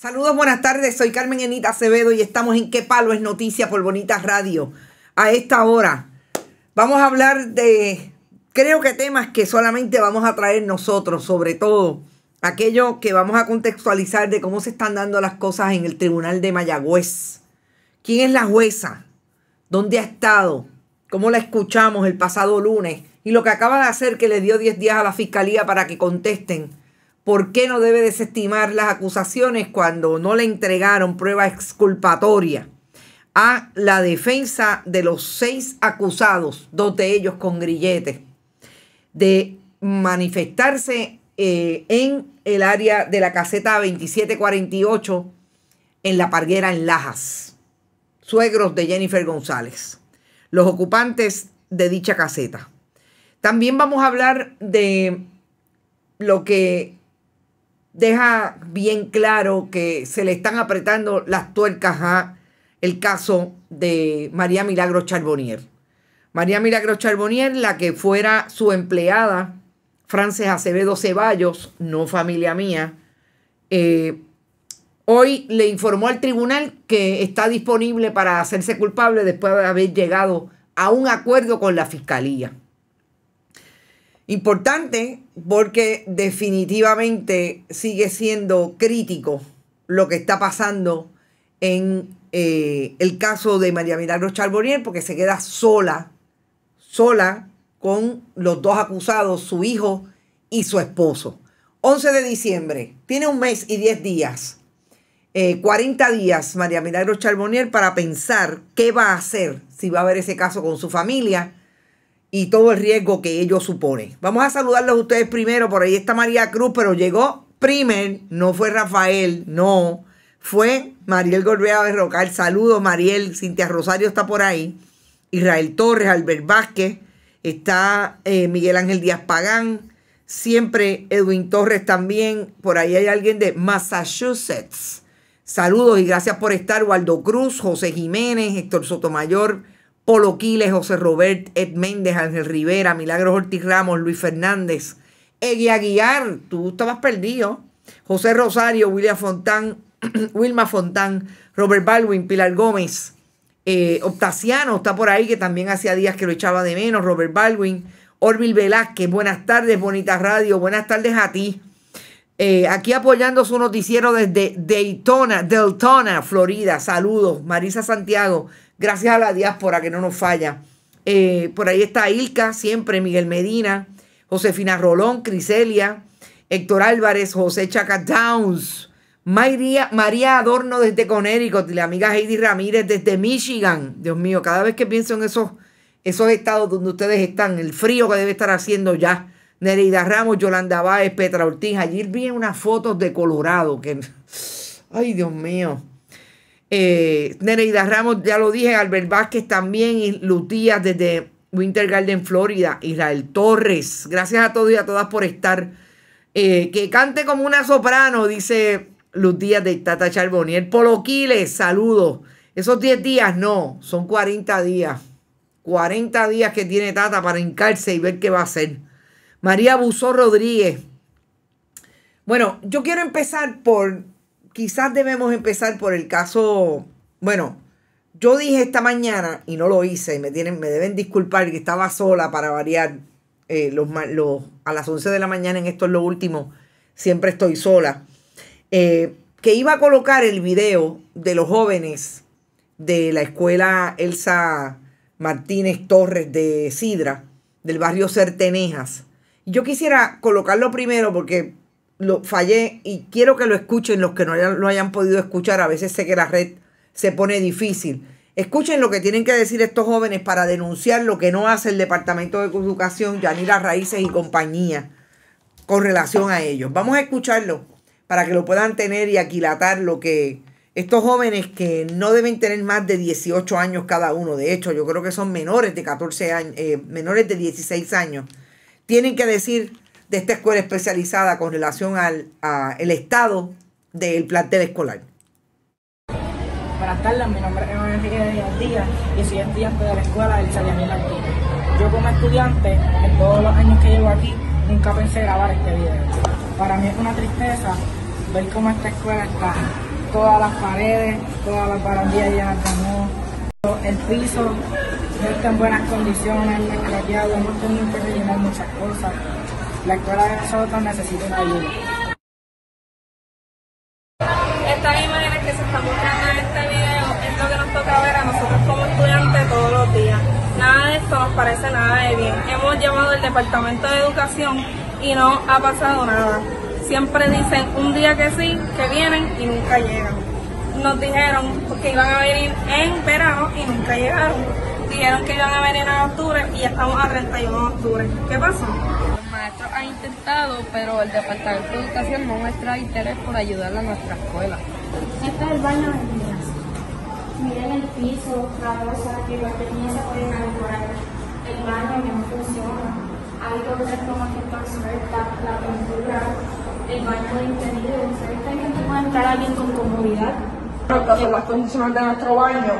Saludos, buenas tardes. Soy Carmen Enita Acevedo y estamos en Qué Palo es Noticia por Bonitas Radio. A esta hora vamos a hablar de, creo que temas que solamente vamos a traer nosotros, sobre todo aquello que vamos a contextualizar de cómo se están dando las cosas en el Tribunal de Mayagüez. ¿Quién es la jueza? ¿Dónde ha estado? ¿Cómo la escuchamos el pasado lunes? Y lo que acaba de hacer que le dio 10 días a la fiscalía para que contesten por qué no debe desestimar las acusaciones cuando no le entregaron prueba exculpatoria a la defensa de los seis acusados, dos de ellos con grilletes, de manifestarse eh, en el área de la caseta 2748 en la Parguera en Lajas, suegros de Jennifer González, los ocupantes de dicha caseta. También vamos a hablar de lo que deja bien claro que se le están apretando las tuercas a el caso de María Milagro Charbonnier. María Milagro Charbonnier, la que fuera su empleada, Frances Acevedo Ceballos, no familia mía, eh, hoy le informó al tribunal que está disponible para hacerse culpable después de haber llegado a un acuerdo con la fiscalía. Importante porque definitivamente sigue siendo crítico lo que está pasando en eh, el caso de María Milagro Charbonnier porque se queda sola, sola con los dos acusados, su hijo y su esposo. 11 de diciembre, tiene un mes y 10 días, 40 eh, días María Milagro Charbonnier para pensar qué va a hacer, si va a haber ese caso con su familia y todo el riesgo que ello supone. Vamos a saludarlos a ustedes primero. Por ahí está María Cruz, pero llegó primer, no fue Rafael, no. Fue Mariel Gorbea Berrocal. Saludos, Mariel. Cintia Rosario está por ahí. Israel Torres, Albert Vázquez. Está eh, Miguel Ángel Díaz Pagán. Siempre Edwin Torres también. Por ahí hay alguien de Massachusetts. Saludos y gracias por estar. Waldo Cruz, José Jiménez, Héctor Sotomayor. Polo José Robert, Ed Méndez, Ángel Rivera, Milagros Ortiz Ramos, Luis Fernández, Egui Aguiar, tú estabas perdido, José Rosario, William Fontán, Wilma Fontán, Robert Baldwin, Pilar Gómez, eh, está por ahí, que también hacía días que lo echaba de menos, Robert Baldwin, Orville Velázquez, buenas tardes, Bonita Radio, buenas tardes a ti. Eh, aquí apoyando su noticiero desde Daytona, Deltona, Florida. Saludos, Marisa Santiago, Gracias a la diáspora que no nos falla. Eh, por ahí está Ilka, siempre Miguel Medina, Josefina Rolón, Criselia, Héctor Álvarez, José Chaca Downs, María, María Adorno desde Connecticut la amiga Heidi Ramírez desde Michigan. Dios mío, cada vez que pienso en esos, esos estados donde ustedes están, el frío que debe estar haciendo ya. Nereida Ramos, Yolanda Báez, Petra Ortiz. Ayer vi unas fotos de Colorado que. Ay, Dios mío. Eh, Nereida Ramos, ya lo dije, Albert Vázquez también, y Lutías desde Winter Garden, Florida, Israel Torres. Gracias a todos y a todas por estar. Eh, que cante como una soprano, dice Lutías de Tata Charbonier. Poloquiles, saludos. Esos 10 días no, son 40 días. 40 días que tiene Tata para hincarse y ver qué va a hacer. María Busó Rodríguez. Bueno, yo quiero empezar por quizás debemos empezar por el caso, bueno, yo dije esta mañana, y no lo hice, y me, tienen, me deben disculpar que estaba sola para variar. Eh, los, a las 11 de la mañana, en esto es lo último, siempre estoy sola. Eh, que iba a colocar el video de los jóvenes de la escuela Elsa Martínez Torres de Sidra, del barrio Certenejas. Yo quisiera colocarlo primero porque lo fallé y quiero que lo escuchen los que no lo hayan podido escuchar. A veces sé que la red se pone difícil. Escuchen lo que tienen que decir estos jóvenes para denunciar lo que no hace el Departamento de Educación, Yanira Raíces y compañía con relación a ellos. Vamos a escucharlo para que lo puedan tener y aquilatar lo que estos jóvenes que no deben tener más de 18 años cada uno, de hecho yo creo que son menores de 14 años, eh, menores de 16 años, tienen que decir de esta escuela especializada con relación al a el estado del plantel escolar. Buenas tardes, mi nombre es Enrique Díaz y soy estudiante de la escuela del Sabiamil aquí Yo como estudiante, en todos los años que llevo aquí, nunca pensé grabar este video. Para mí es una tristeza ver cómo esta escuela está. Todas las paredes, todas las barandillas ya de el piso no está en buenas condiciones, no hemos tenido que rellenar muchas cosas. La escuela de nosotros necesita una ayuda. Estas imágenes que se están buscando en este video es lo que nos toca ver a nosotros como estudiantes todos los días. Nada de esto nos parece nada de bien. Hemos llamado al Departamento de Educación y no ha pasado nada. Siempre dicen un día que sí, que vienen y nunca llegan. Nos dijeron que iban a venir en verano y nunca llegaron. Dijeron que iban a venir en octubre y estamos a 31 de octubre. ¿Qué pasó? pero el Departamento de Educación no muestra interés por ayudar a nuestra escuela. Este es el baño de niñas. Miren el piso, la rosa, que los niños se pueden mejorar. El baño no funciona. Hay dos formas que están sueltas, la pintura, el baño de interior. Esta creen que puede entrar alguien con comodidad? Estas las condiciones de nuestro baño.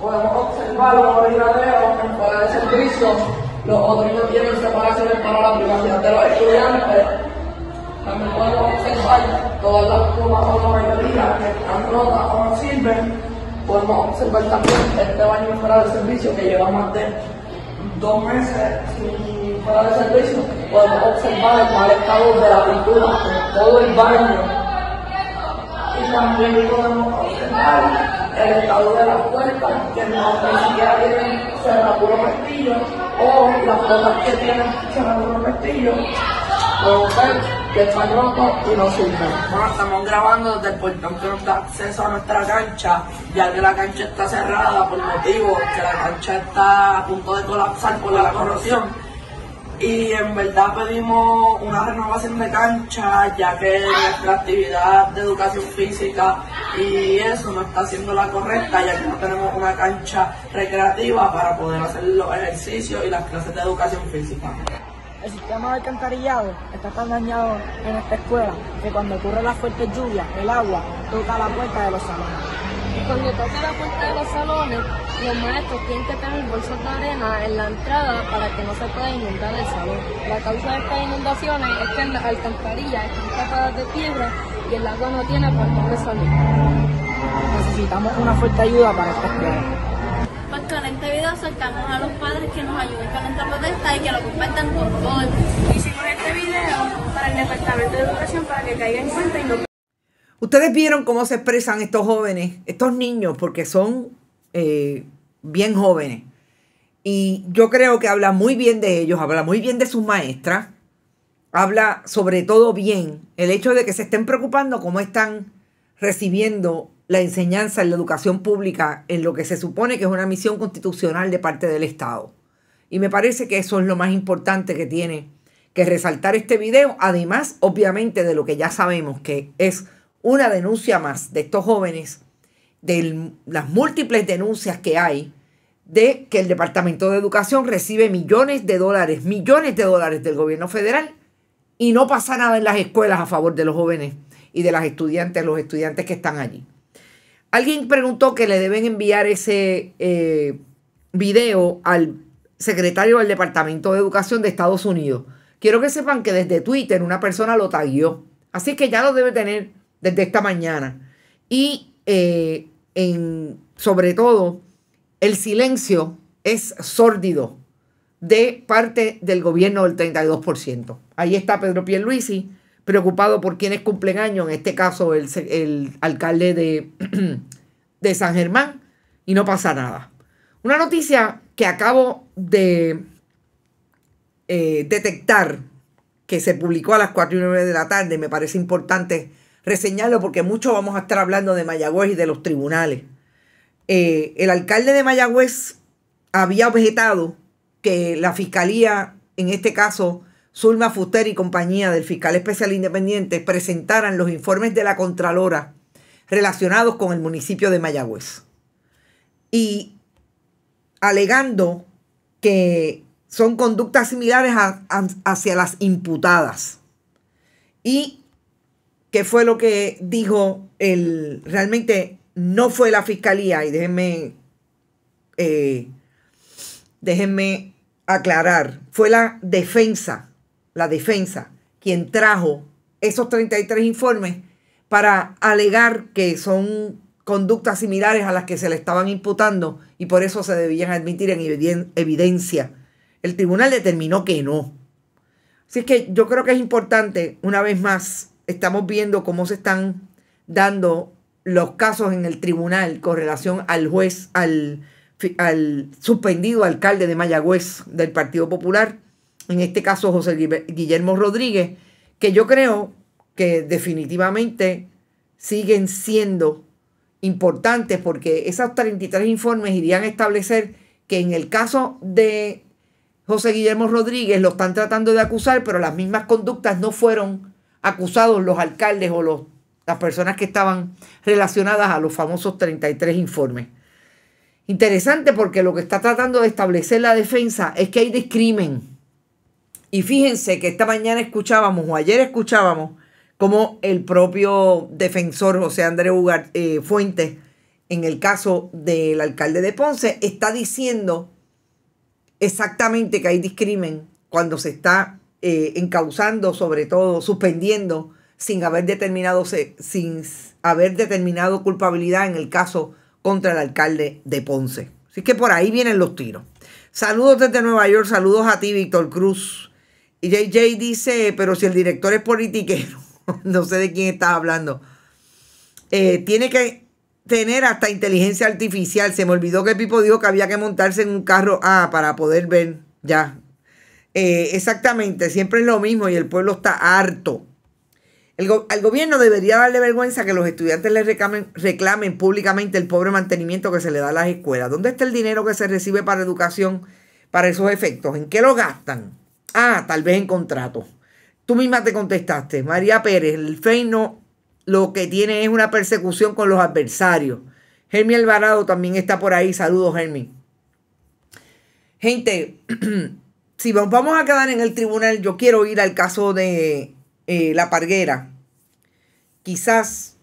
Podemos observar los orinaderos, el poder de servicio. Los otros no tienen separaciones para la privacidad de los estudiantes. También podemos observar todas las plumas o la mayoría que están rotas o no sirven. Podemos pues observar también este baño fuera de servicio que lleva más de dos meses sin fuera de servicio. Podemos observar el mal estado de la pintura en todo el baño también podemos observar el estado de las puertas, que no sé si ya tienen puro vestido, o las puertas que tienen pueden ustedes que están rotos y no sirven. Bueno, estamos grabando desde el portón que nos da acceso a nuestra cancha, ya que la cancha está cerrada por motivos que la cancha está a punto de colapsar por la corrosión y en verdad pedimos una renovación de cancha ya que nuestra actividad de educación física y eso no está siendo la correcta ya que no tenemos una cancha recreativa para poder hacer los ejercicios y las clases de educación física. El sistema de alcantarillado está tan dañado en esta escuela que cuando ocurre la fuerte lluvia, el agua toca la puerta de los salones cuando toca la puerta de los salones, los maestros tienen que tener bolsas de arena en la entrada para que no se pueda inundar el salón. La causa de estas inundaciones es que en las alcantarillas están de piedra y el agua no tiene por de salir. Necesitamos una fuerte ayuda para estos problemas. Pues con este video acercamos a los padres que nos ayuden con esta protesta y que lo compartan por favor. Hicimos este video para el Departamento de Educación para que caiga en cuenta y no Ustedes vieron cómo se expresan estos jóvenes, estos niños, porque son eh, bien jóvenes. Y yo creo que habla muy bien de ellos, habla muy bien de sus maestras, habla sobre todo bien el hecho de que se estén preocupando cómo están recibiendo la enseñanza en la educación pública en lo que se supone que es una misión constitucional de parte del Estado. Y me parece que eso es lo más importante que tiene que resaltar este video, además obviamente de lo que ya sabemos que es una denuncia más de estos jóvenes, de las múltiples denuncias que hay de que el Departamento de Educación recibe millones de dólares, millones de dólares del gobierno federal y no pasa nada en las escuelas a favor de los jóvenes y de las estudiantes, los estudiantes que están allí. Alguien preguntó que le deben enviar ese eh, video al secretario del Departamento de Educación de Estados Unidos. Quiero que sepan que desde Twitter una persona lo taguió. Así que ya lo debe tener desde esta mañana. Y eh, sobre todo, el silencio es sórdido de parte del gobierno del 32%. Ahí está Pedro Pierluisi, preocupado por quienes cumplen año en este caso el, alcalde de, San Germán, y no pasa nada. Una noticia que acabo de eh, detectar, que se publicó a las 4 y 9 de la tarde, me parece importante reseñarlo porque mucho vamos a estar hablando de Mayagüez y de los tribunales. Eh, el alcalde de Mayagüez había objetado que la fiscalía, en este caso Zulma Fuster y compañía del fiscal especial independiente, presentaran los informes de la Contralora relacionados con el municipio de Mayagüez. Y alegando que son conductas similares hacia las imputadas. Y que fue lo que dijo él realmente no fue la fiscalía, y déjenme, eh, déjenme aclarar, fue la defensa, la defensa, quien trajo esos 33 informes para alegar que son conductas similares a las que se le estaban imputando y por eso se debían admitir en evidencia. El tribunal determinó que no. Así es que yo creo que es importante, una vez más, estamos viendo cómo se están dando los casos en el tribunal con relación al juez, al, al suspendido alcalde de Mayagüez del Partido Popular, en este caso José Guillermo Rodríguez, que yo creo que definitivamente siguen siendo importantes porque esos 33 informes irían a establecer que en el caso de José Guillermo Rodríguez lo están tratando de acusar, pero las mismas conductas no fueron acusados los alcaldes o las personas que estaban relacionadas a los famosos 33 informes. Interesante porque lo que está tratando de establecer la defensa es que hay discrimen. Y fíjense que esta mañana escuchábamos, o ayer escuchábamos, como el propio defensor José Andrés eh, Fuentes, en el caso del alcalde de Ponce, está diciendo exactamente que hay discrimen cuando se está eh, encausando sobre todo, suspendiendo sin haber determinado sin haber determinado culpabilidad en el caso contra el alcalde de Ponce. Así que por ahí vienen los tiros. Saludos desde Nueva York, saludos a ti, Víctor Cruz. Y JJ dice, pero si el director es politiquero, no sé de quién está hablando. Eh, tiene que tener hasta inteligencia artificial. Se me olvidó que Pipo dijo que había que montarse en un carro ah, para poder ver. Ya, eh, exactamente, siempre es lo mismo y el pueblo está harto. El gobierno debería darle vergüenza que los estudiantes le reclamen, reclamen públicamente el pobre mantenimiento que se le da a las escuelas. ¿Dónde está el dinero que se recibe para educación, para esos efectos? ¿En qué lo gastan? Ah, tal vez en contratos. Tú misma te contestaste, María Pérez, el no lo que tiene es una persecución con los adversarios. Germi Alvarado también está por ahí. Saludos, Germi. Gente, si vamos a quedar en el tribunal, yo quiero ir al caso de eh, La Parguera. Quizás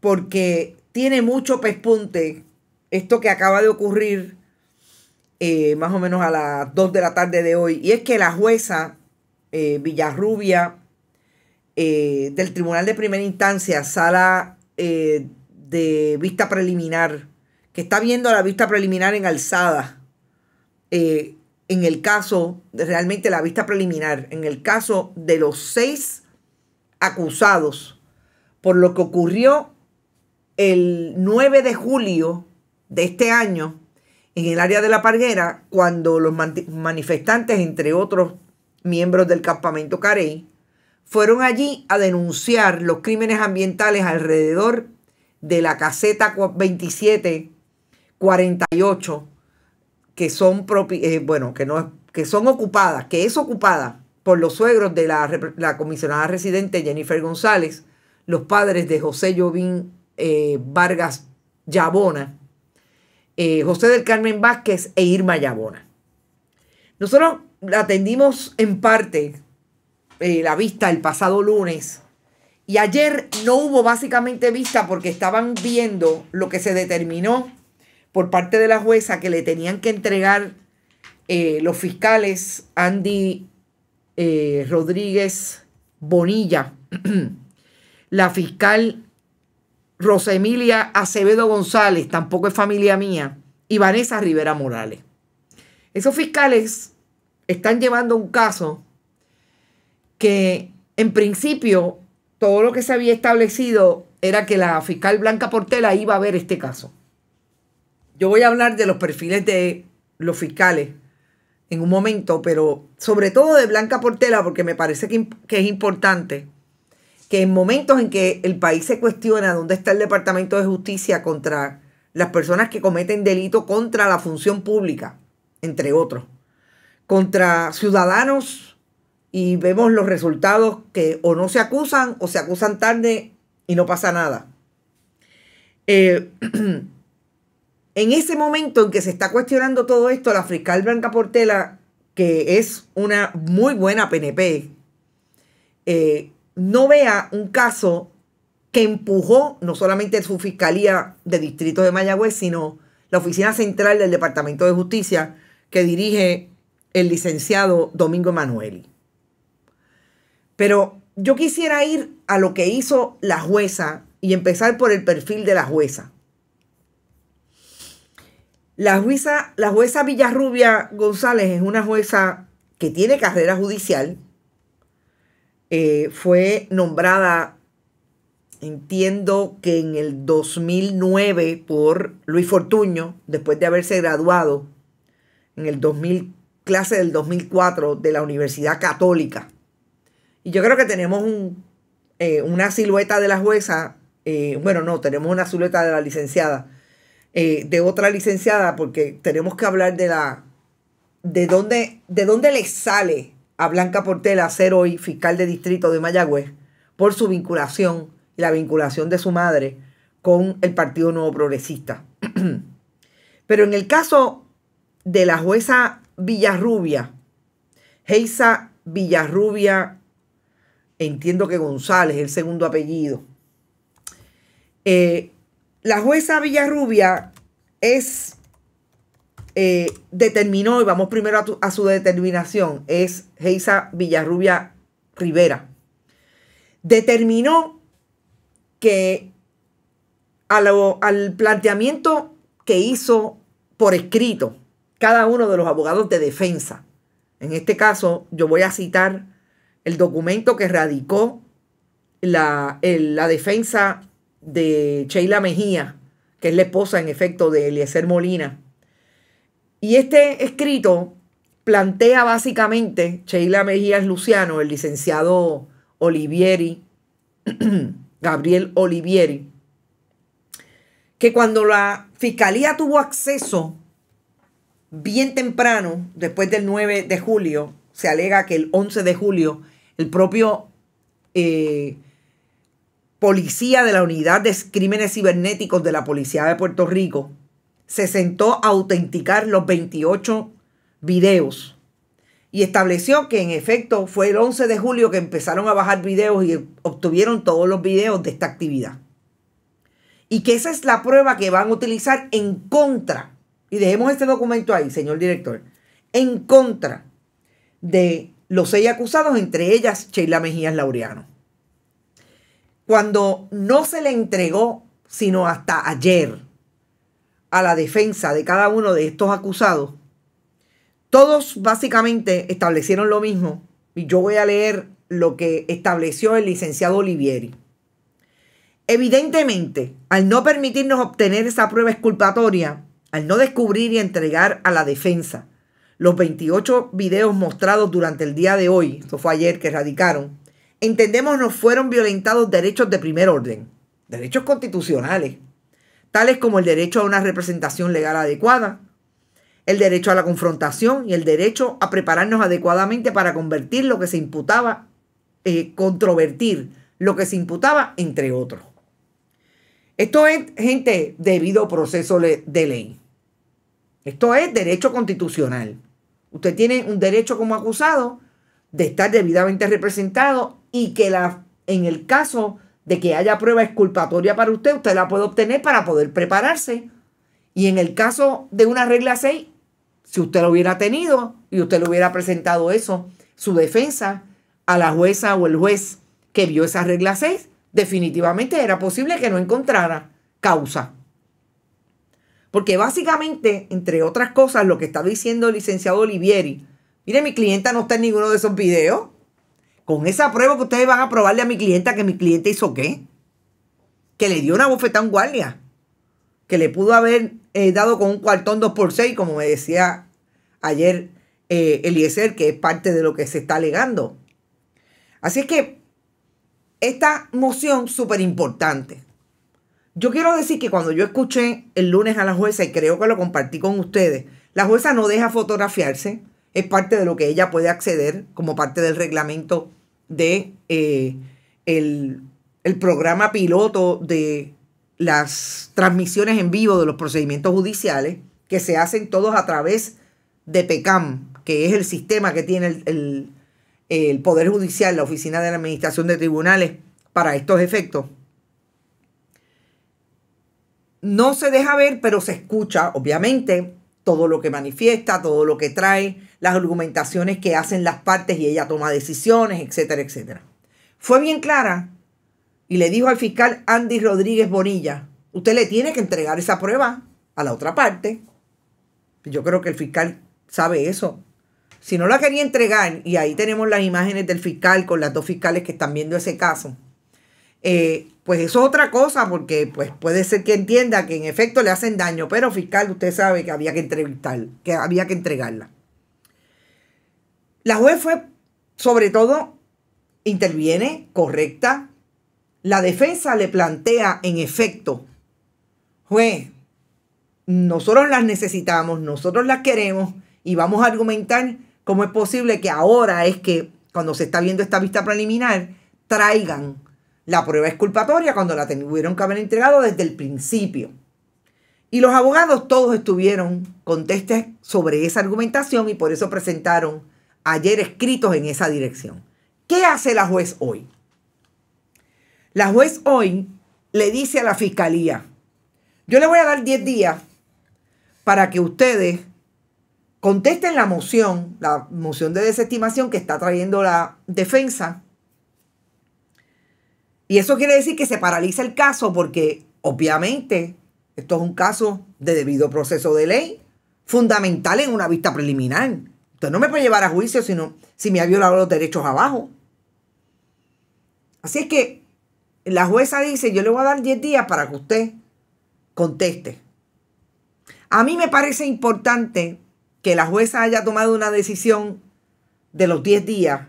porque tiene mucho pespunte esto que acaba de ocurrir eh, más o menos a las 2 de la tarde de hoy. Y es que la jueza eh, Villarrubia del Tribunal de Primera Instancia, sala de vista preliminar, que está viendo la vista preliminar en alzada, eh, en el caso, de realmente la vista preliminar, en el caso de los seis acusados por lo que ocurrió el 9 de julio de este año en el área de la Parguera, cuando los manifestantes, entre otros miembros del campamento Carey, fueron allí a denunciar los crímenes ambientales alrededor de la caseta 2748 que son, eh, bueno, que no, que son ocupadas, que es ocupada por los suegros de la, comisionada residente Jennifer González, los padres de José Jovín eh, Vargas Yabona, eh, José del Carmen Vázquez e Irma Yabona. Nosotros atendimos en parte la vista el pasado lunes y ayer no hubo básicamente vista porque estaban viendo lo que se determinó por parte de la jueza que le tenían que entregar eh, los fiscales Andy eh, Rodríguez Bonilla, la fiscal Rosa Emilia Acevedo González, tampoco es familia mía, y Vanessa Rivera Morales. Esos fiscales están llevando un caso que en principio todo lo que se había establecido era que la fiscal Blanca Portela iba a ver este caso. Yo voy a hablar de los perfiles de los fiscales en un momento, pero sobre todo de Blanca Portela, porque me parece que, es importante que en momentos en que el país se cuestiona dónde está el Departamento de Justicia contra las personas que cometen delito contra la función pública, entre otros, contra ciudadanos, y vemos los resultados que o no se acusan o se acusan tarde y no pasa nada. Eh, En ese momento en que se está cuestionando todo esto, la fiscal Blanca Portela, que es una muy buena PNP, eh, no vea un caso que empujó no solamente su fiscalía de distrito de Mayagüez, sino la oficina central del Departamento de Justicia que dirige el licenciado Domingo Emanueli. Pero yo quisiera ir a lo que hizo la jueza y empezar por el perfil de la jueza. La jueza, la jueza Villarrubia González es una jueza que tiene carrera judicial. Eh, fue nombrada, entiendo que en el 2009 por Luis Fortuño, después de haberse graduado en el clase del 2004 de la Universidad Católica. Y yo creo que tenemos eh, una silueta de la jueza, eh, bueno, no, tenemos una silueta de la licenciada eh, de otra licenciada, porque tenemos que hablar de la de dónde, de dónde le sale a Blanca Portela ser hoy fiscal de distrito de Mayagüez por su vinculación y la vinculación de su madre con el Partido Nuevo Progresista. Pero en el caso de la jueza Villarrubia, Geisa Villarrubia, entiendo que González, el segundo apellido, eh, la jueza Villarrubia es, eh, determinó, y vamos primero a, su determinación, es Geisa Villarrubia Rivera, determinó que al planteamiento que hizo por escrito cada uno de los abogados de defensa, en este caso yo voy a citar el documento que radicó la, la defensa de Sheila Mejía, que es la esposa en efecto de Eliezer Molina. Y este escrito plantea básicamente, Sheila es Luciano, el licenciado Olivieri, Gabriel Olivieri, que cuando la fiscalía tuvo acceso bien temprano, después del 9 de julio, se alega que el 11 de julio, el propio eh, policía de la Unidad de Crímenes Cibernéticos de la Policía de Puerto Rico se sentó a autenticar los 28 videos y estableció que en efecto fue el 11 de julio que empezaron a bajar videos y obtuvieron todos los videos de esta actividad. Y que esa es la prueba que van a utilizar en contra, y dejemos este documento ahí, señor director, en contra de los seis acusados, entre ellas Sheila Mejías Laureano cuando no se le entregó, sino hasta ayer, a la defensa de cada uno de estos acusados, todos básicamente establecieron lo mismo. Y yo voy a leer lo que estableció el licenciado Olivieri. Evidentemente, al no permitirnos obtener esa prueba exculpatoria, al no descubrir y entregar a la defensa los 28 videos mostrados durante el día de hoy, esto fue ayer que radicaron, entendemos nos fueron violentados derechos de primer orden, derechos constitucionales, tales como el derecho a una representación legal adecuada, el derecho a la confrontación y el derecho a prepararnos adecuadamente para convertir lo que se imputaba, eh, controvertir lo que se imputaba, entre otros. Esto es, gente, debido proceso de ley. Esto es derecho constitucional. Usted tiene un derecho como acusado de estar debidamente representado y que la, en el caso de que haya prueba exculpatoria para usted, usted la puede obtener para poder prepararse. Y en el caso de una regla 6, si usted lo hubiera tenido y usted le hubiera presentado eso, su defensa a la jueza o el juez que vio esa regla 6, definitivamente era posible que no encontrara causa. Porque básicamente, entre otras cosas, lo que está diciendo el licenciado Olivieri, mire, mi clienta no está en ninguno de esos videos. Con esa prueba que ustedes van a probarle a mi clienta que mi cliente hizo qué. Que le dio una bofetada a un guardia. Que le pudo haber eh, dado con un cuartón 2x6, como me decía ayer eh, Eliezer, que es parte de lo que se está alegando. Así es que esta moción súper importante. Yo quiero decir que cuando yo escuché el lunes a la jueza, y creo que lo compartí con ustedes, la jueza no deja fotografiarse, es parte de lo que ella puede acceder como parte del reglamento de eh, el, programa piloto de las transmisiones en vivo de los procedimientos judiciales que se hacen todos a través de PECAM, que es el sistema que tiene el, Poder Judicial, la Oficina de la Administración de Tribunales, para estos efectos. No se deja ver, pero se escucha, obviamente, todo lo que manifiesta, todo lo que trae, las argumentaciones que hacen las partes y ella toma decisiones, etcétera, etcétera. Fue bien clara y le dijo al fiscal Andy Rodríguez Bonilla, usted le tiene que entregar esa prueba a la otra parte. Yo creo que el fiscal sabe eso. Si no la quería entregar, y ahí tenemos las imágenes del fiscal con las dos fiscales que están viendo ese caso, eh, pues eso es otra cosa, porque pues puede ser que entienda que en efecto le hacen daño, pero fiscal, usted sabe que había que entrevistar, que había que entregarla. La juez fue, sobre todo, interviene, correcta. La defensa le plantea, en efecto, juez, nosotros las necesitamos, nosotros las queremos y vamos a argumentar cómo es posible que ahora es que, cuando se está viendo esta vista preliminar, traigan la prueba es culpatoria cuando la tuvieron que haber entregado desde el principio. Y los abogados todos estuvieron contestes sobre esa argumentación y por eso presentaron ayer escritos en esa dirección. ¿Qué hace la juez hoy? La juez hoy le dice a la fiscalía, yo le voy a dar 10 días para que ustedes contesten la moción, la moción de desestimación que está trayendo la defensa y eso quiere decir que se paraliza el caso porque obviamente esto es un caso de debido proceso de ley fundamental en una vista preliminar. Entonces no me puede llevar a juicio sino si me ha violado los derechos abajo. Así es que la jueza dice, yo le voy a dar 10 días para que usted conteste. A mí me parece importante que la jueza haya tomado una decisión de los 10 días,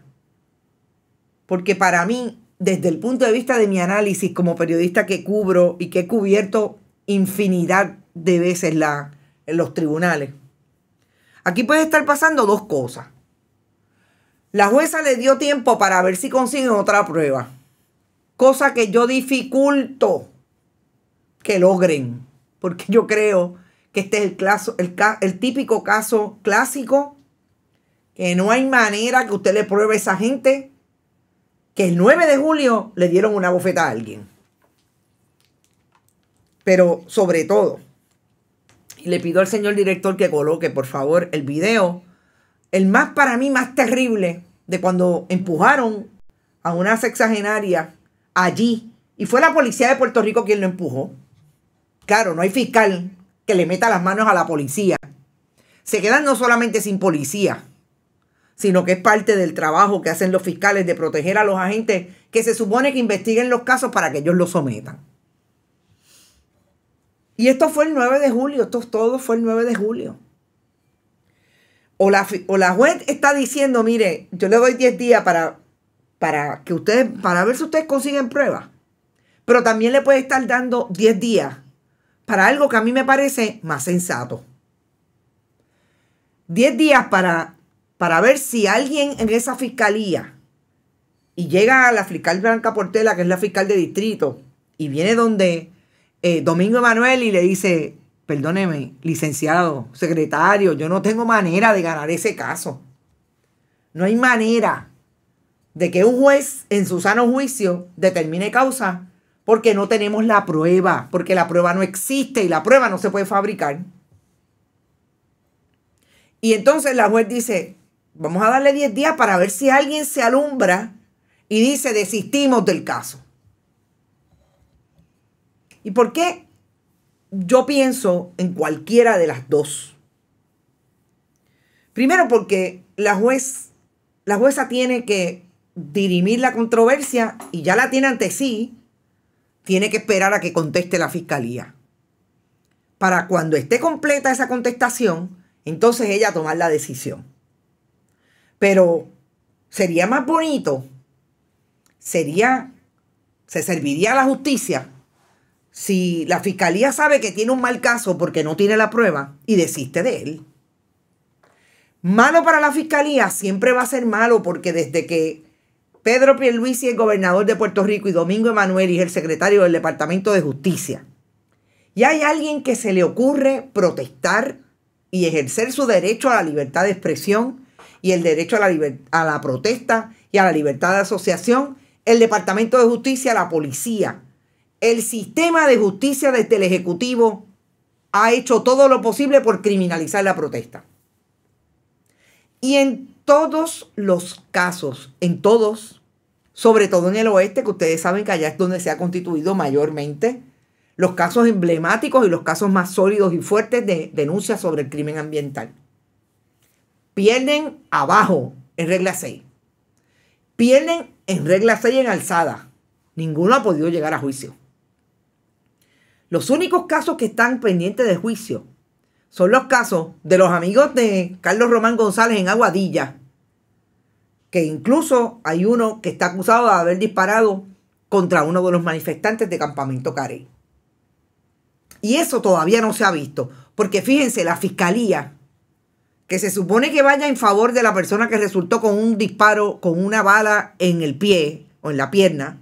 porque para mí desde el punto de vista de mi análisis como periodista que cubro y que he cubierto infinidad de veces la, en los tribunales, aquí puede estar pasando dos cosas. La jueza le dio tiempo para ver si consiguen otra prueba, cosa que yo dificulto que logren, porque yo creo que este es el, el típico caso clásico, que no hay manera que usted le pruebe a esa gente que el 9 de julio le dieron una bofeta a alguien. Pero sobre todo, le pido al señor director que coloque, por favor, el video, el más para mí más terrible de cuando empujaron a una sexagenaria allí y fue la policía de Puerto Rico quien lo empujó. Claro, no hay fiscal que le meta las manos a la policía. Se quedan no solamente sin policía, sino que es parte del trabajo que hacen los fiscales de proteger a los agentes que se supone que investiguen los casos para que ellos los sometan. Y esto fue el 9 de julio, esto todo fue el 9 de julio. O la, o la juez está diciendo, mire, yo le doy 10 días para, para que ustedes, para ver si ustedes consiguen pruebas. Pero también le puede estar dando 10 días para algo que a mí me parece más sensato. 10 días para para ver si alguien en esa fiscalía, y llega a la fiscal Blanca Portela, que es la fiscal de distrito, y viene donde eh, Domingo Emanuel y le dice, perdóneme, licenciado, secretario, yo no tengo manera de ganar ese caso. No hay manera de que un juez en su sano juicio determine causa porque no tenemos la prueba, porque la prueba no existe y la prueba no se puede fabricar. Y entonces la juez dice, Vamos a darle 10 días para ver si alguien se alumbra y dice desistimos del caso. ¿Y por qué? Yo pienso en cualquiera de las dos. Primero porque la, juez, la jueza tiene que dirimir la controversia y ya la tiene ante sí, tiene que esperar a que conteste la fiscalía. Para cuando esté completa esa contestación, entonces ella tomar la decisión. Pero sería más bonito, sería, se serviría a la justicia si la fiscalía sabe que tiene un mal caso porque no tiene la prueba y desiste de él. Malo para la fiscalía siempre va a ser malo porque desde que Pedro Pierluisi es gobernador de Puerto Rico y Domingo Emanuel es el secretario del Departamento de Justicia. Y hay alguien que se le ocurre protestar y ejercer su derecho a la libertad de expresión y el derecho a la, a la protesta y a la libertad de asociación, el Departamento de Justicia, la policía. El sistema de justicia desde el Ejecutivo ha hecho todo lo posible por criminalizar la protesta. Y en todos los casos, en todos, sobre todo en el oeste, que ustedes saben que allá es donde se ha constituido mayormente los casos emblemáticos y los casos más sólidos y fuertes de denuncias sobre el crimen ambiental. Pierden abajo en regla 6. Pierden en regla 6 en alzada. Ninguno ha podido llegar a juicio. Los únicos casos que están pendientes de juicio son los casos de los amigos de Carlos Román González en Aguadilla, que incluso hay uno que está acusado de haber disparado contra uno de los manifestantes de Campamento Carey. Y eso todavía no se ha visto, porque fíjense, la fiscalía que se supone que vaya en favor de la persona que resultó con un disparo, con una bala en el pie o en la pierna,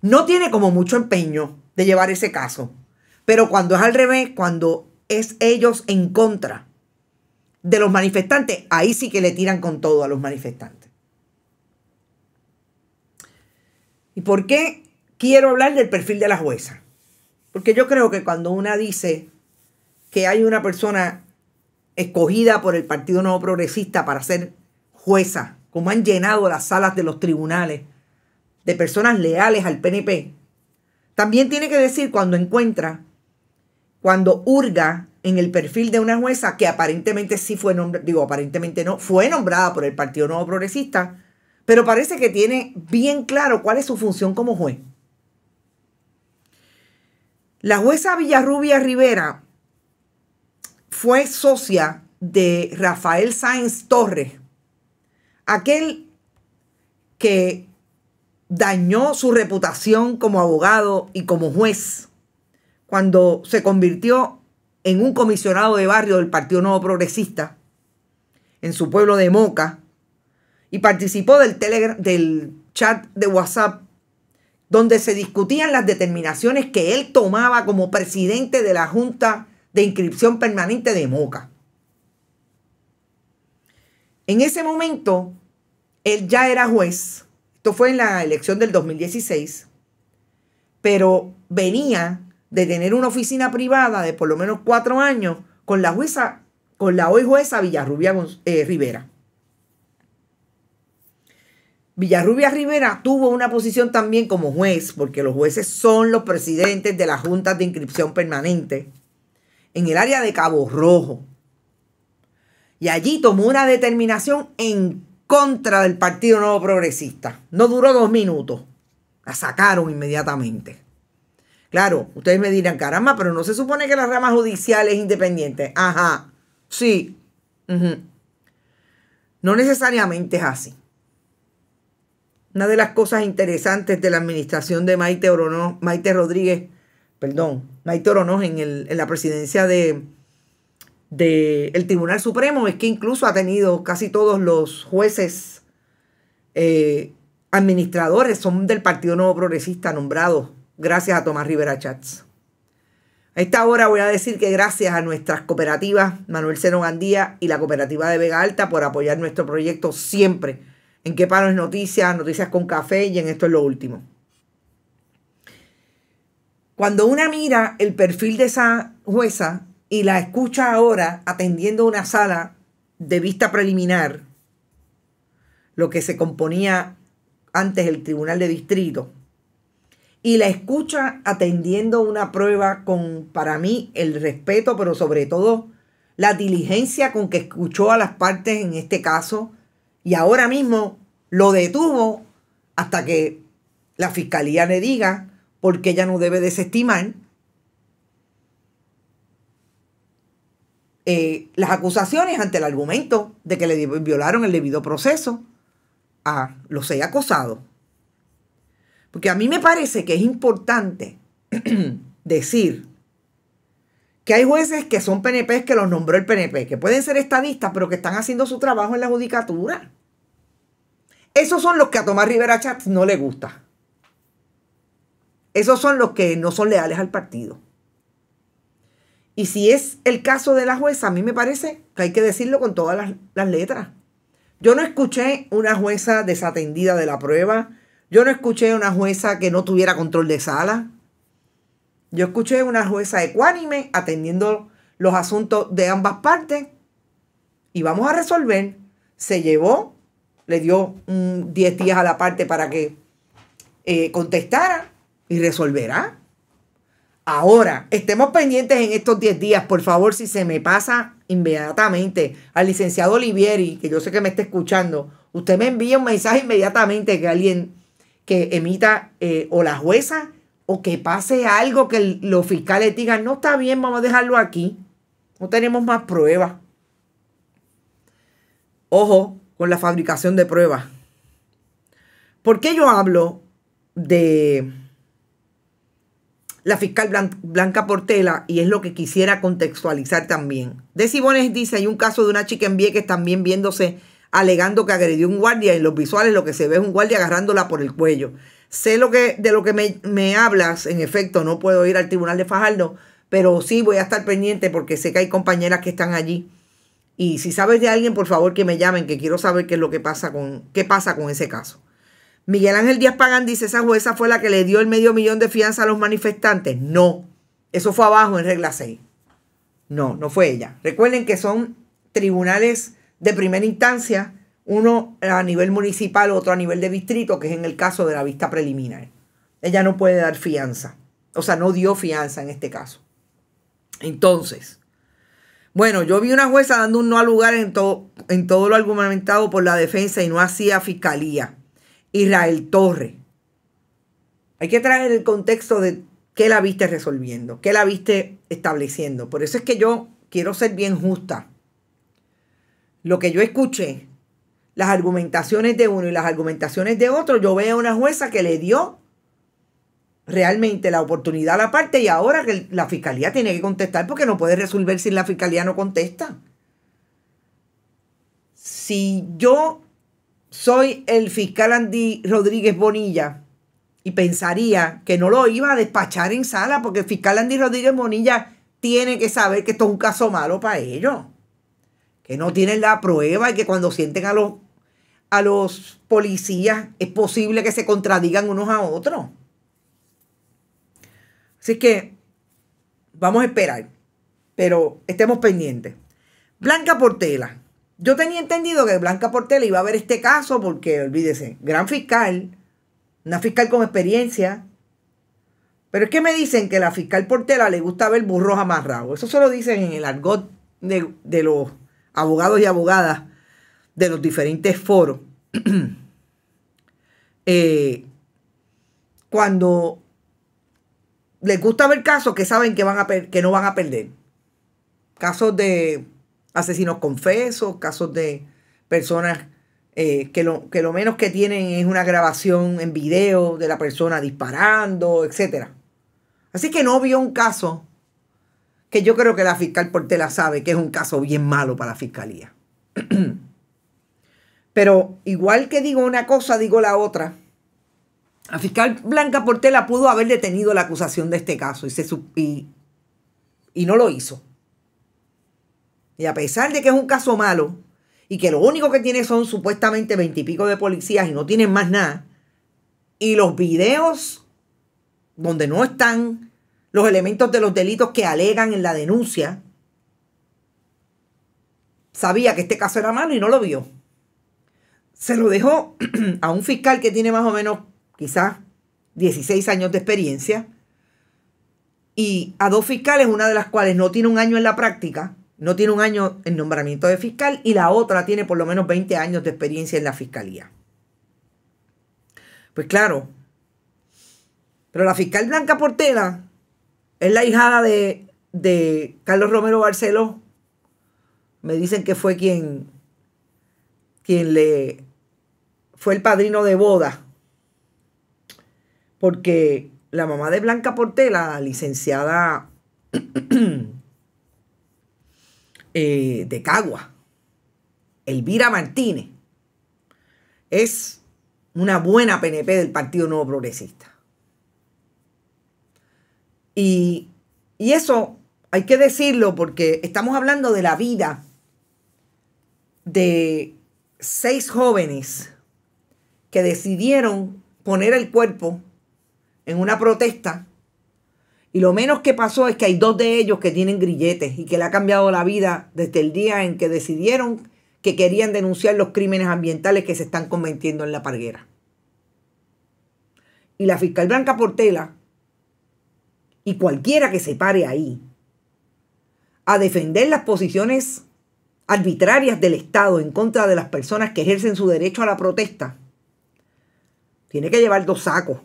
no tiene como mucho empeño de llevar ese caso. Pero cuando es al revés, cuando es ellos en contra de los manifestantes, ahí sí que le tiran con todo a los manifestantes. ¿Y por qué quiero hablar del perfil de la jueza? Porque yo creo que cuando una dice que hay una persona escogida por el Partido Nuevo Progresista para ser jueza, como han llenado las salas de los tribunales de personas leales al PNP, también tiene que decir cuando encuentra, cuando hurga en el perfil de una jueza que aparentemente sí fue nombrada, digo aparentemente no, fue nombrada por el Partido Nuevo Progresista, pero parece que tiene bien claro cuál es su función como juez. La jueza Villarrubia Rivera fue socia de Rafael Sáenz Torres, aquel que dañó su reputación como abogado y como juez cuando se convirtió en un comisionado de barrio del Partido Nuevo Progresista en su pueblo de Moca y participó del, del chat de WhatsApp donde se discutían las determinaciones que él tomaba como presidente de la Junta de inscripción permanente de Moca. En ese momento, él ya era juez. Esto fue en la elección del 2016. Pero venía de tener una oficina privada de por lo menos cuatro años con la jueza, con la hoy jueza Villarrubia eh, Rivera. Villarrubia Rivera tuvo una posición también como juez, porque los jueces son los presidentes de las juntas de inscripción permanente en el área de Cabo Rojo. Y allí tomó una determinación en contra del Partido Nuevo Progresista. No duró dos minutos. La sacaron inmediatamente. Claro, ustedes me dirán, caramba, pero no se supone que la rama judicial es independiente. Ajá, sí. No necesariamente es así. Una de las cosas interesantes de la administración de Maite, Orono, Maite Rodríguez perdón, Maitoro no, en, la presidencia de, Tribunal Supremo es que incluso ha tenido casi todos los jueces eh, administradores son del Partido Nuevo Progresista nombrados gracias a Tomás Rivera Chats. A esta hora voy a decir que gracias a nuestras cooperativas Manuel Cero Gandía y la cooperativa de Vega Alta por apoyar nuestro proyecto siempre. En qué paro es noticias, noticias con café y en esto es lo último. Cuando una mira el perfil de esa jueza y la escucha ahora atendiendo una sala de vista preliminar, lo que se componía antes el tribunal de distrito, y la escucha atendiendo una prueba con, para mí, el respeto, pero sobre todo la diligencia con que escuchó a las partes en este caso, y ahora mismo lo detuvo hasta que la fiscalía le diga porque ella no debe desestimar eh, las acusaciones ante el argumento de que le violaron el debido proceso a los seis acosados. Porque a mí me parece que es importante decir que hay jueces que son PNP que los nombró el PNP, que pueden ser estadistas, pero que están haciendo su trabajo en la judicatura. Esos son los que a Tomás Rivera Chatz no le gusta. Esos son los que no son leales al partido. Y si es el caso de la jueza, a mí me parece que hay que decirlo con todas las, letras. Yo no escuché una jueza desatendida de la prueba. Yo no escuché una jueza que no tuviera control de sala. Yo escuché una jueza ecuánime atendiendo los asuntos de ambas partes y vamos a resolver. Se llevó, le dio 10 días a la parte para que eh, contestara y resolverá. Ahora, estemos pendientes en estos 10 días, por favor, si se me pasa inmediatamente al licenciado Olivieri, que yo sé que me está escuchando, usted me envía un mensaje inmediatamente que alguien que emita eh, o la jueza o que pase algo que los fiscales digan, no está bien, vamos a dejarlo aquí, no tenemos más pruebas. Ojo con la fabricación de pruebas. ¿Por qué yo hablo de la fiscal Blanca Portela, y es lo que quisiera contextualizar también. De dice, hay un caso de una chica en Vieques también viéndose alegando que agredió un guardia. En los visuales lo que se ve es un guardia agarrándola por el cuello. Sé lo que, de lo que me, hablas, en efecto, no puedo ir al tribunal de Fajardo, pero sí voy a estar pendiente porque sé que hay compañeras que están allí. Y si sabes de alguien, por favor que me llamen, que quiero saber qué es lo que pasa con, qué pasa con ese caso. Miguel Ángel Díaz Pagán dice, esa jueza fue la que le dio el medio millón de fianza a los manifestantes. No, eso fue abajo en regla 6. No, no fue ella. Recuerden que son tribunales de primera instancia, uno a nivel municipal, otro a nivel de distrito, que es en el caso de la vista preliminar. Ella no puede dar fianza. O sea, no dio fianza en este caso. Entonces, bueno, yo vi una jueza dando un no al lugar en, en todo lo argumentado por la defensa y no hacía fiscalía. Israel Torre. Hay que traer el contexto de qué la viste resolviendo, qué la viste estableciendo. Por eso es que yo quiero ser bien justa. Lo que yo escuché, las argumentaciones de uno y las argumentaciones de otro, yo veo a una jueza que le dio realmente la oportunidad a la parte y ahora que la fiscalía tiene que contestar porque no puede resolver si la fiscalía no contesta. Si yo soy el fiscal Andy Rodríguez Bonilla y pensaría que no lo iba a despachar en sala porque el fiscal Andy Rodríguez Bonilla tiene que saber que esto es un caso malo para ellos, que no tienen la prueba y que cuando sienten a los, a los policías es posible que se contradigan unos a otros. Así que vamos a esperar, pero estemos pendientes. Blanca Portela yo tenía entendido que Blanca Portela iba a ver este caso porque, olvídese, gran fiscal, una fiscal con experiencia. Pero es que me dicen que la fiscal Portela le gusta ver burros amarrados. Eso se lo dicen en el argot de, los abogados y abogadas de los diferentes foros. Eh, cuando les gusta ver casos que saben que, van a que no van a perder. Casos de asesinos confesos, casos de personas eh, que, lo, que lo menos que tienen es una grabación en video de la persona disparando, etc. Así que no vio un caso que yo creo que la fiscal Portela sabe que es un caso bien malo para la fiscalía. Pero igual que digo una cosa, digo la otra. La fiscal Blanca Portela pudo haber detenido la acusación de este caso y, se, y no lo hizo. Y a pesar de que es un caso malo y que lo único que tiene son supuestamente veintipico de policías y no tienen más nada, y los videos donde no están los elementos de los delitos que alegan en la denuncia, sabía que este caso era malo y no lo vio. Se lo dejó a un fiscal que tiene más o menos quizás 16 años de experiencia y a dos fiscales, una de las cuales no tiene un año en la práctica, no tiene un año en nombramiento de fiscal y la otra tiene por lo menos 20 años de experiencia en la fiscalía. Pues claro, pero la fiscal Blanca Portela es la hijada de, de Carlos Romero Barceló. Me dicen que fue quien, quien le fue el padrino de boda. Porque la mamá de Blanca Portela, licenciada Eh, de Cagua, Elvira Martínez, es una buena PNP del Partido Nuevo Progresista. Y, y eso hay que decirlo porque estamos hablando de la vida de seis jóvenes que decidieron poner el cuerpo en una protesta y lo menos que pasó es que hay dos de ellos que tienen grilletes y que le ha cambiado la vida desde el día en que decidieron que querían denunciar los crímenes ambientales que se están cometiendo en la parguera. Y la fiscal Blanca Portela y cualquiera que se pare ahí a defender las posiciones arbitrarias del Estado en contra de las personas que ejercen su derecho a la protesta, tiene que llevar dos sacos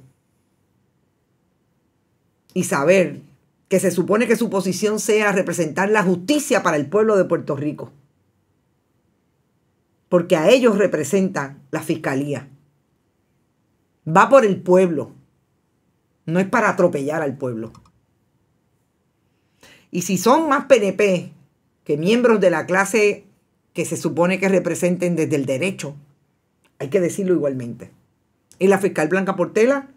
y saber que se supone que su posición sea representar la justicia para el pueblo de Puerto Rico. Porque a ellos representan la fiscalía. Va por el pueblo. No es para atropellar al pueblo. Y si son más PNP que miembros de la clase que se supone que representen desde el derecho, hay que decirlo igualmente. Y la fiscal Blanca Portela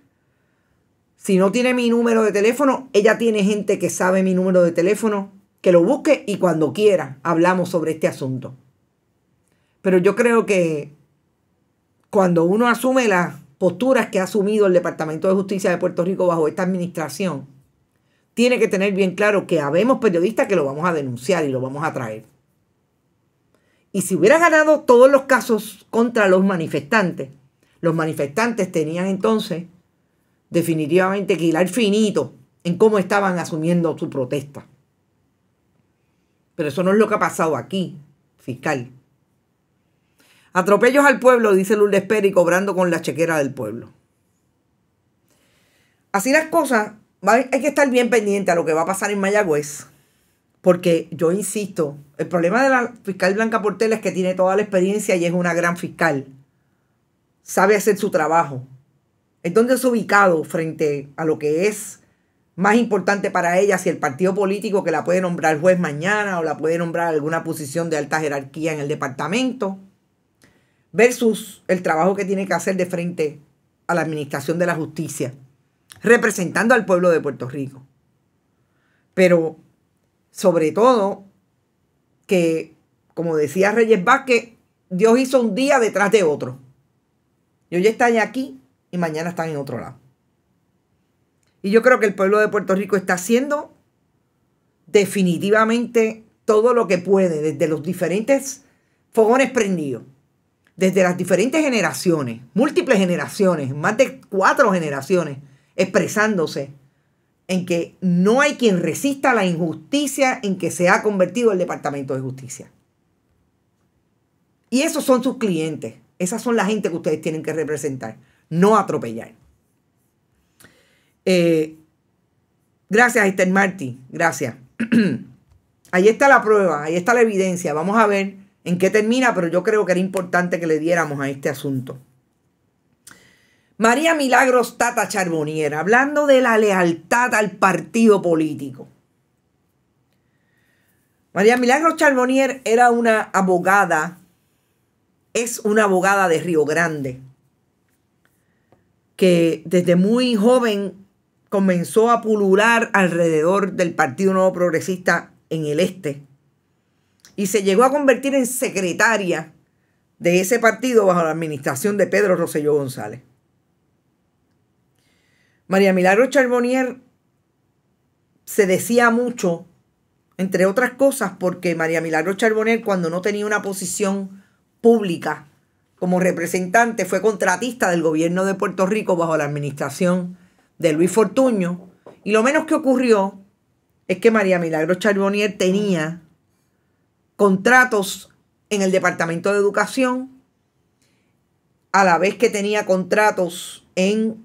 si no tiene mi número de teléfono, ella tiene gente que sabe mi número de teléfono, que lo busque y cuando quiera hablamos sobre este asunto. Pero yo creo que cuando uno asume las posturas que ha asumido el Departamento de Justicia de Puerto Rico bajo esta administración, tiene que tener bien claro que habemos periodistas que lo vamos a denunciar y lo vamos a traer. Y si hubiera ganado todos los casos contra los manifestantes, los manifestantes tenían entonces definitivamente que finito en cómo estaban asumiendo su protesta. Pero eso no es lo que ha pasado aquí, fiscal. Atropellos al pueblo, dice Lourdes Pérez, cobrando con la chequera del pueblo. Así las cosas, hay que estar bien pendiente a lo que va a pasar en Mayagüez. Porque yo insisto, el problema de la fiscal Blanca Portela es que tiene toda la experiencia y es una gran fiscal. Sabe hacer su trabajo es ubicado frente a lo que es más importante para ella, si el partido político que la puede nombrar juez mañana o la puede nombrar alguna posición de alta jerarquía en el departamento, versus el trabajo que tiene que hacer de frente a la administración de la justicia, representando al pueblo de Puerto Rico. Pero sobre todo que, como decía Reyes Vázquez, Dios hizo un día detrás de otro. Yo ya estoy aquí y mañana están en otro lado. Y yo creo que el pueblo de Puerto Rico está haciendo definitivamente todo lo que puede desde los diferentes fogones prendidos, desde las diferentes generaciones, múltiples generaciones, más de cuatro generaciones, expresándose en que no hay quien resista la injusticia en que se ha convertido el Departamento de Justicia. Y esos son sus clientes, esas son la gente que ustedes tienen que representar no atropellar. Eh, gracias, Esther Martí. Gracias. ahí está la prueba, ahí está la evidencia. Vamos a ver en qué termina, pero yo creo que era importante que le diéramos a este asunto. María Milagros Tata Charbonier, hablando de la lealtad al partido político. María Milagros Charbonier era una abogada, es una abogada de Río Grande que desde muy joven comenzó a pulular alrededor del Partido Nuevo Progresista en el este. Y se llegó a convertir en secretaria de ese partido bajo la administración de Pedro Rosselló González. María Milagro Charbonnier se decía mucho, entre otras cosas, porque María Milagro Charbonnier cuando no tenía una posición pública como representante, fue contratista del gobierno de Puerto Rico bajo la administración de Luis Fortuño. Y lo menos que ocurrió es que María Milagro Charbonnier tenía contratos en el Departamento de Educación, a la vez que tenía contratos en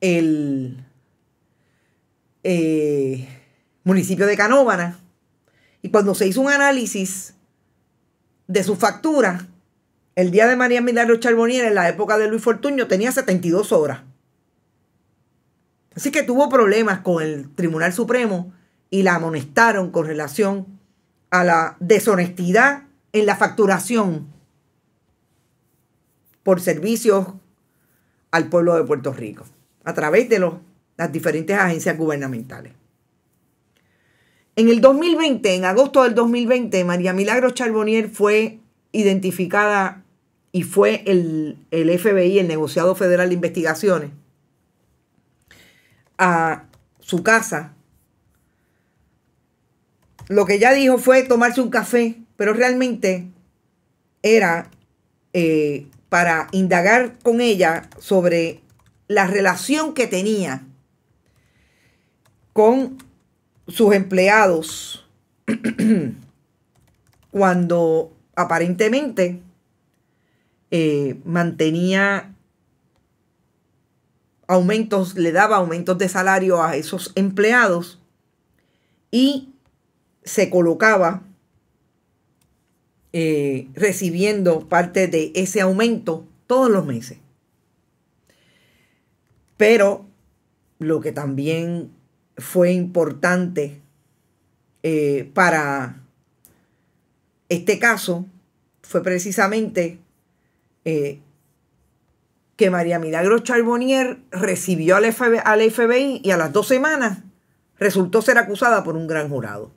el eh, municipio de Canóvana. Y cuando se hizo un análisis de su factura, el día de María Milagro Charbonier en la época de Luis Fortuño tenía 72 horas. Así que tuvo problemas con el Tribunal Supremo y la amonestaron con relación a la deshonestidad en la facturación por servicios al pueblo de Puerto Rico a través de las diferentes agencias gubernamentales. En el 2020, en agosto del 2020, María Milagro Charbonnier fue identificada y fue el, el FBI, el negociado federal de investigaciones, a su casa, lo que ella dijo fue tomarse un café, pero realmente era eh, para indagar con ella sobre la relación que tenía con sus empleados cuando aparentemente eh, mantenía aumentos, le daba aumentos de salario a esos empleados y se colocaba eh, recibiendo parte de ese aumento todos los meses. Pero lo que también fue importante eh, para este caso fue precisamente eh, que María Milagros Charbonnier recibió al, FBI, y a las dos semanas resultó ser acusada por un gran jurado.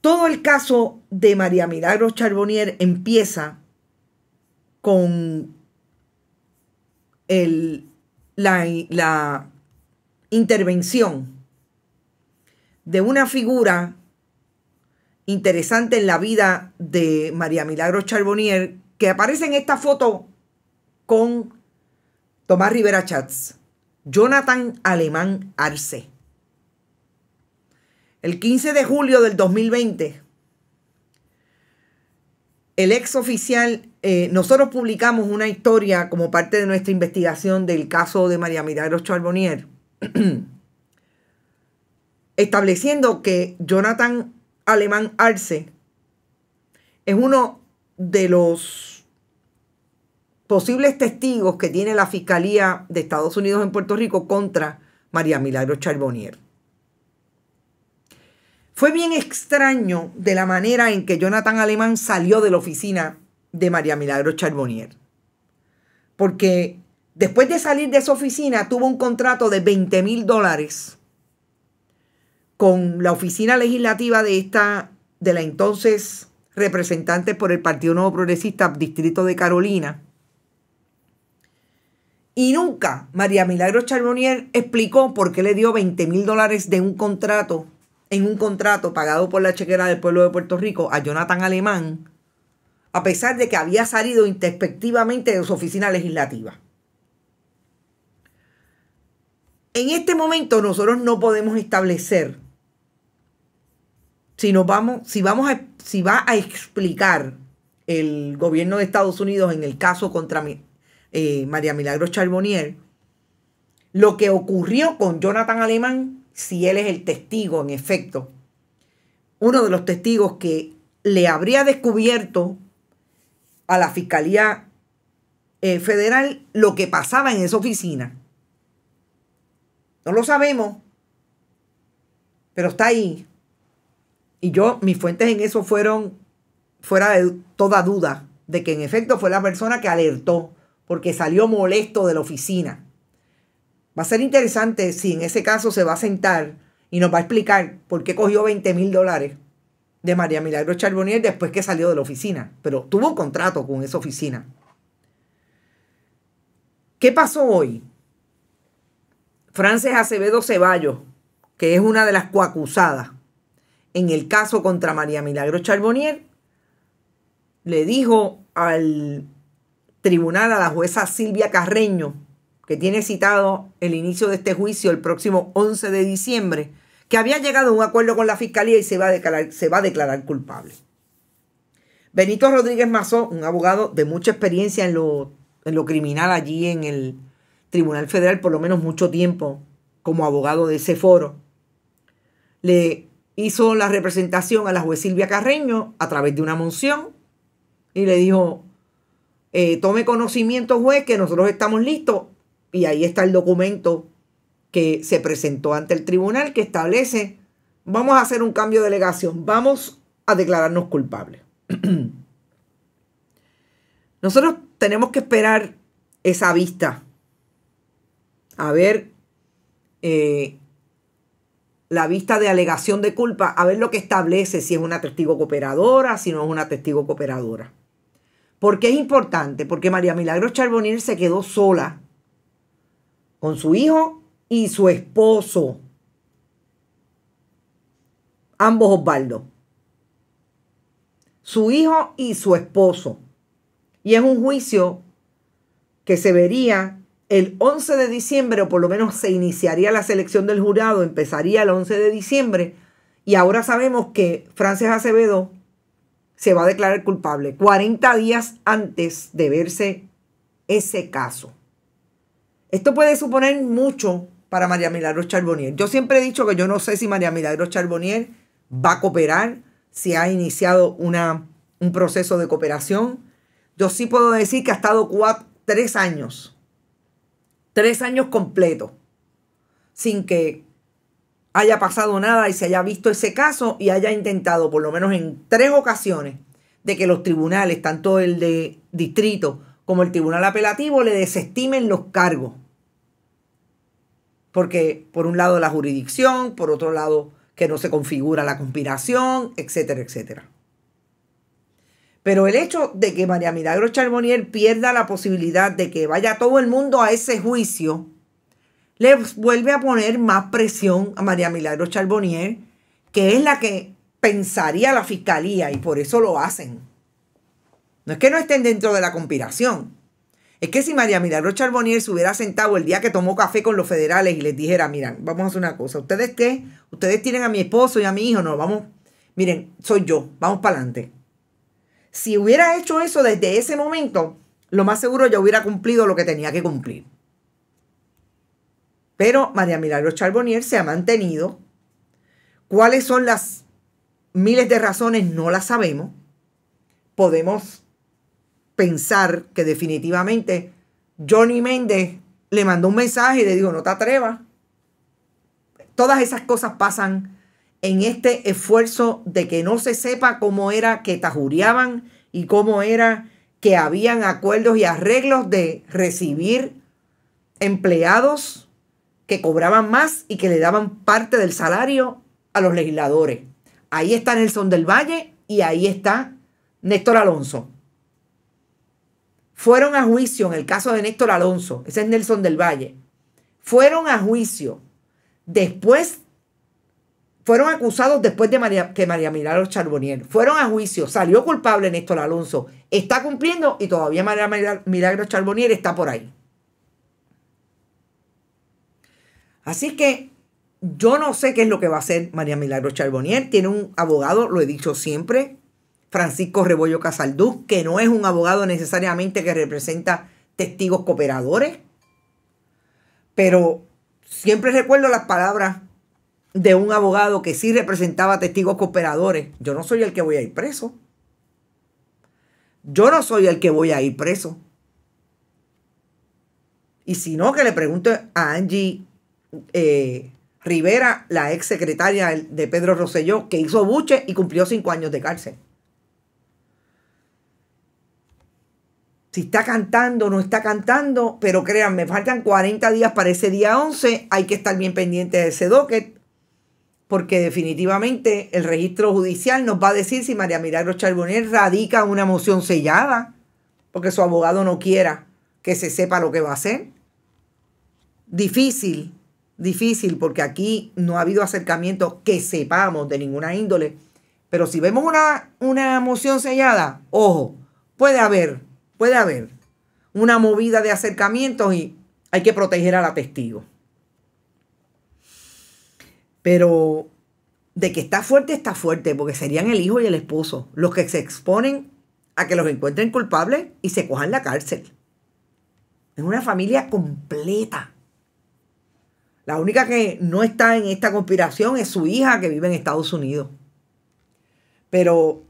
Todo el caso de María Milagros Charbonnier empieza con la, la intervención de una figura interesante en la vida de María Milagros Charbonnier, que aparece en esta foto con Tomás Rivera Chats, Jonathan Alemán Arce. El 15 de julio del 2020, el ex oficial, eh, nosotros publicamos una historia como parte de nuestra investigación del caso de María Milagros Charbonnier, estableciendo que Jonathan alemán Arce es uno de los posibles testigos que tiene la Fiscalía de Estados Unidos en Puerto Rico contra María Milagro Charbonnier. Fue bien extraño de la manera en que Jonathan Alemán salió de la oficina de María Milagro Charbonnier. Porque después de salir de esa oficina tuvo un contrato de 20 mil dólares con la oficina legislativa de esta, de la entonces representante por el Partido Nuevo Progresista, Distrito de Carolina. Y nunca María Milagros Charbonnier explicó por qué le dio 20 mil dólares de un contrato, en un contrato pagado por la chequera del pueblo de Puerto Rico a Jonathan Alemán, a pesar de que había salido introspectivamente de su oficina legislativa. En este momento nosotros no podemos establecer si vamos, si vamos si va a explicar el gobierno de Estados Unidos en el caso contra eh, María Milagros Charbonnier, lo que ocurrió con Jonathan Alemán, si él es el testigo, en efecto, uno de los testigos que le habría descubierto a la Fiscalía eh, Federal lo que pasaba en esa oficina. No lo sabemos, pero está ahí y yo, mis fuentes en eso fueron fuera de toda duda de que en efecto fue la persona que alertó porque salió molesto de la oficina. Va a ser interesante si en ese caso se va a sentar y nos va a explicar por qué cogió 20 mil dólares de María Milagro Charbonier después que salió de la oficina. Pero tuvo un contrato con esa oficina. ¿Qué pasó hoy? Frances Acevedo Ceballos, que es una de las coacusadas, en el caso contra María Milagro Charbonnier, le dijo al tribunal, a la jueza Silvia Carreño, que tiene citado el inicio de este juicio el próximo 11 de diciembre, que había llegado a un acuerdo con la fiscalía y se va a declarar, se va a declarar culpable. Benito Rodríguez Mazó, un abogado de mucha experiencia en lo, en lo criminal allí en el Tribunal Federal, por lo menos mucho tiempo como abogado de ese foro, le hizo la representación a la juez Silvia Carreño a través de una moción y le dijo, eh, tome conocimiento juez que nosotros estamos listos y ahí está el documento que se presentó ante el tribunal que establece, vamos a hacer un cambio de delegación, vamos a declararnos culpables. nosotros tenemos que esperar esa vista a ver eh, la vista de alegación de culpa, a ver lo que establece si es una testigo cooperadora, si no es una testigo cooperadora. Porque es importante? Porque María Milagros Charbonier se quedó sola con su hijo y su esposo, ambos Osvaldo. Su hijo y su esposo. Y es un juicio que se vería el 11 de diciembre, o por lo menos se iniciaría la selección del jurado, empezaría el 11 de diciembre, y ahora sabemos que Frances Acevedo se va a declarar culpable 40 días antes de verse ese caso. Esto puede suponer mucho para María Milagros Charbonnier. Yo siempre he dicho que yo no sé si María Milagros Charbonnier va a cooperar, si ha iniciado una, un proceso de cooperación. Yo sí puedo decir que ha estado cuatro, tres años Tres años completos, sin que haya pasado nada y se haya visto ese caso y haya intentado, por lo menos en tres ocasiones, de que los tribunales, tanto el de distrito como el tribunal apelativo, le desestimen los cargos. Porque por un lado la jurisdicción, por otro lado que no se configura la conspiración, etcétera, etcétera. Pero el hecho de que María Milagro Charbonnier pierda la posibilidad de que vaya todo el mundo a ese juicio, le vuelve a poner más presión a María Milagro Charbonnier, que es la que pensaría la fiscalía y por eso lo hacen. No es que no estén dentro de la conspiración. Es que si María Milagro Charbonnier se hubiera sentado el día que tomó café con los federales y les dijera, miren, vamos a hacer una cosa, ¿ustedes qué? Ustedes tienen a mi esposo y a mi hijo, no, vamos, miren, soy yo, vamos para adelante. Si hubiera hecho eso desde ese momento, lo más seguro yo hubiera cumplido lo que tenía que cumplir. Pero María Milagros Charbonnier se ha mantenido. ¿Cuáles son las miles de razones? No las sabemos. Podemos pensar que definitivamente Johnny Méndez le mandó un mensaje y le dijo, no te atrevas. Todas esas cosas pasan en este esfuerzo de que no se sepa cómo era que tajureaban y cómo era que habían acuerdos y arreglos de recibir empleados que cobraban más y que le daban parte del salario a los legisladores. Ahí está Nelson del Valle y ahí está Néstor Alonso. Fueron a juicio en el caso de Néstor Alonso, ese es Nelson del Valle. Fueron a juicio después fueron acusados después de María, que María Milagro Charbonier Fueron a juicio. Salió culpable Néstor Alonso. Está cumpliendo y todavía María Milagro Charbonier está por ahí. Así que yo no sé qué es lo que va a hacer María Milagro Charbonier Tiene un abogado, lo he dicho siempre, Francisco Rebollo Casaldú, que no es un abogado necesariamente que representa testigos cooperadores. Pero siempre recuerdo las palabras de un abogado que sí representaba testigos cooperadores, yo no soy el que voy a ir preso. Yo no soy el que voy a ir preso. Y si no, que le pregunto a Angie eh, Rivera, la ex secretaria de Pedro Rosselló, que hizo buche y cumplió cinco años de cárcel. Si está cantando, no está cantando, pero créanme, faltan 40 días para ese día 11, hay que estar bien pendiente de ese docket porque definitivamente el registro judicial nos va a decir si María Milagros Charbonier radica una moción sellada, porque su abogado no quiera que se sepa lo que va a hacer. Difícil, difícil, porque aquí no ha habido acercamiento que sepamos de ninguna índole. Pero si vemos una, una moción sellada, ojo, puede haber, puede haber una movida de acercamientos y hay que proteger a la testigo. Pero de que está fuerte, está fuerte, porque serían el hijo y el esposo los que se exponen a que los encuentren culpables y se cojan la cárcel. Es una familia completa. La única que no está en esta conspiración es su hija que vive en Estados Unidos. Pero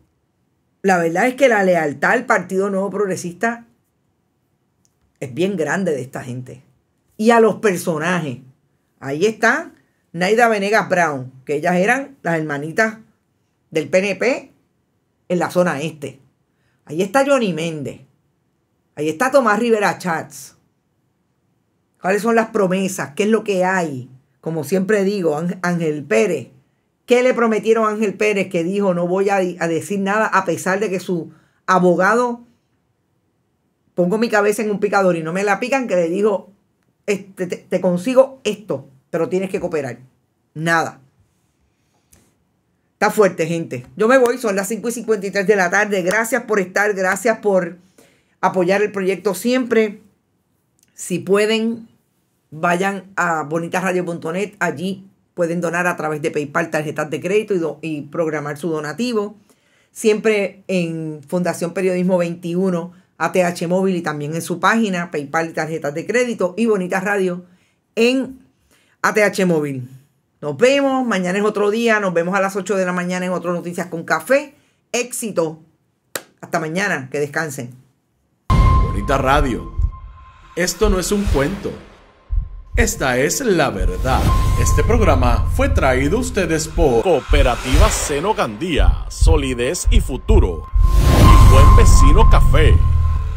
la verdad es que la lealtad al Partido Nuevo Progresista es bien grande de esta gente. Y a los personajes. Ahí están Naida Venegas Brown, que ellas eran las hermanitas del PNP en la zona este. Ahí está Johnny Méndez. Ahí está Tomás Rivera Chats. ¿Cuáles son las promesas? ¿Qué es lo que hay? Como siempre digo, Ángel Pérez. ¿Qué le prometieron a Ángel Pérez que dijo no voy a, decir nada a pesar de que su abogado pongo mi cabeza en un picador y no me la pican que le digo, este, te consigo esto? pero tienes que cooperar. Nada. Está fuerte, gente. Yo me voy, son las 5 y 53 de la tarde. Gracias por estar, gracias por apoyar el proyecto siempre. Si pueden, vayan a bonitasradio.net. Allí pueden donar a través de PayPal, tarjetas de crédito y, programar su donativo. Siempre en Fundación Periodismo 21, ATH Móvil y también en su página, PayPal y tarjetas de crédito y Bonitas Radio en ATH Móvil. Nos vemos, mañana es otro día, nos vemos a las 8 de la mañana en otro Noticias con Café. Éxito. Hasta mañana, que descansen. Bonita radio. Esto no es un cuento. Esta es la verdad. Este programa fue traído a ustedes por Cooperativa Seno Gandía, Solidez y Futuro. Y Buen Vecino Café.